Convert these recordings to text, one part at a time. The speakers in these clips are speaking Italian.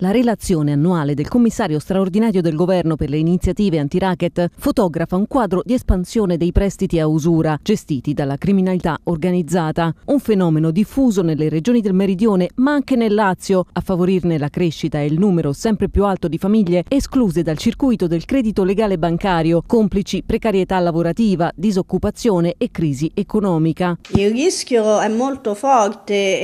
La relazione annuale del commissario straordinario del governo per le iniziative anti-racket fotografa un quadro di espansione dei prestiti a usura gestiti dalla criminalità organizzata, un fenomeno diffuso nelle regioni del meridione ma anche nel Lazio. A favorirne la crescita è il numero sempre più alto di famiglie escluse dal circuito del credito legale bancario, complici precarietà lavorativa, disoccupazione e crisi economica. Il rischio è molto forte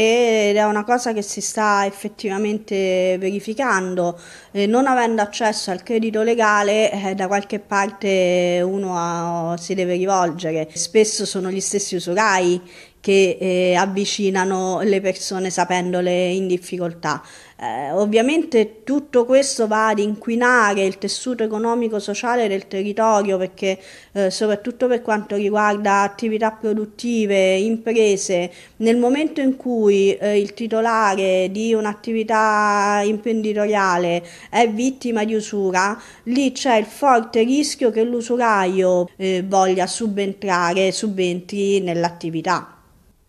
ed è una cosa che si sta effettivamente verificando falsificando, eh, non avendo accesso al credito legale eh, da qualche parte uno a, si deve rivolgere. Spesso sono gli stessi usurai che eh, avvicinano le persone sapendole in difficoltà. Eh, ovviamente tutto questo va ad inquinare il tessuto economico-sociale del territorio perché eh, soprattutto per quanto riguarda attività produttive, imprese, nel momento in cui eh, il titolare di un'attività imprenditoriale è vittima di usura, lì c'è il forte rischio che l'usuraio eh, voglia subentrare, subentri nell'attività.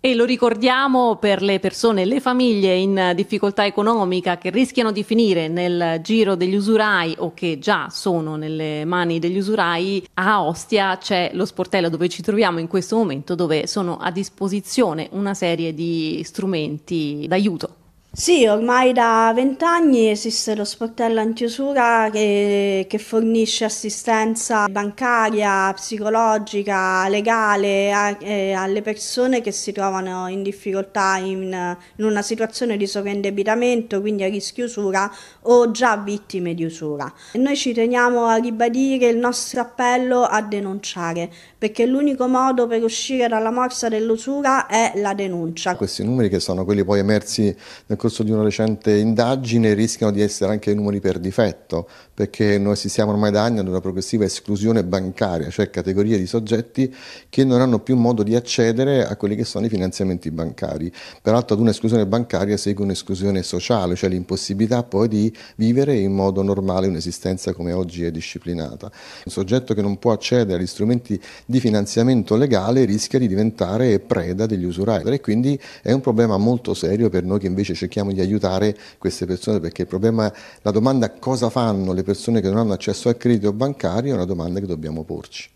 E lo ricordiamo per le persone, e le famiglie in difficoltà economica che rischiano di finire nel giro degli usurai o che già sono nelle mani degli usurai, a Ostia c'è lo sportello dove ci troviamo in questo momento dove sono a disposizione una serie di strumenti d'aiuto. Sì, ormai da vent'anni esiste lo sportello antiusura che, che fornisce assistenza bancaria, psicologica, legale a, eh, alle persone che si trovano in difficoltà in, in una situazione di sovraindebitamento, quindi a rischio usura o già vittime di usura. E noi ci teniamo a ribadire il nostro appello a denunciare, perché l'unico modo per uscire dalla morsa dell'usura è la denuncia. Questi numeri che sono quelli poi emersi nel corso di una recente indagine rischiano di essere anche numeri per difetto, perché noi assistiamo ormai da anni ad una progressiva esclusione bancaria, cioè categorie di soggetti che non hanno più modo di accedere a quelli che sono i finanziamenti bancari. Peraltro ad un'esclusione bancaria segue un'esclusione sociale, cioè l'impossibilità poi di vivere in modo normale un'esistenza come oggi è disciplinata. Un soggetto che non può accedere agli strumenti di finanziamento legale rischia di diventare preda degli usurai e quindi è un problema molto serio per noi che invece cerchiamo cerchiamo di aiutare queste persone perché il problema, la domanda cosa fanno le persone che non hanno accesso al credito bancario è una domanda che dobbiamo porci.